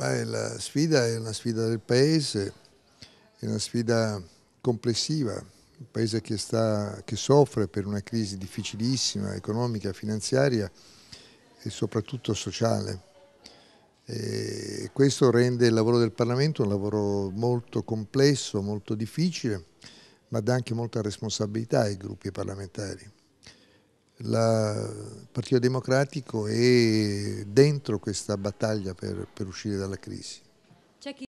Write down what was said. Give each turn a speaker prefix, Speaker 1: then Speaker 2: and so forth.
Speaker 1: Beh, la sfida è una sfida del Paese, è una sfida complessiva, un Paese che, sta, che soffre per una crisi difficilissima, economica, finanziaria e soprattutto sociale. E questo rende il lavoro del Parlamento un lavoro molto complesso, molto difficile, ma dà anche molta responsabilità ai gruppi parlamentari il Partito Democratico è dentro questa battaglia per, per uscire dalla crisi.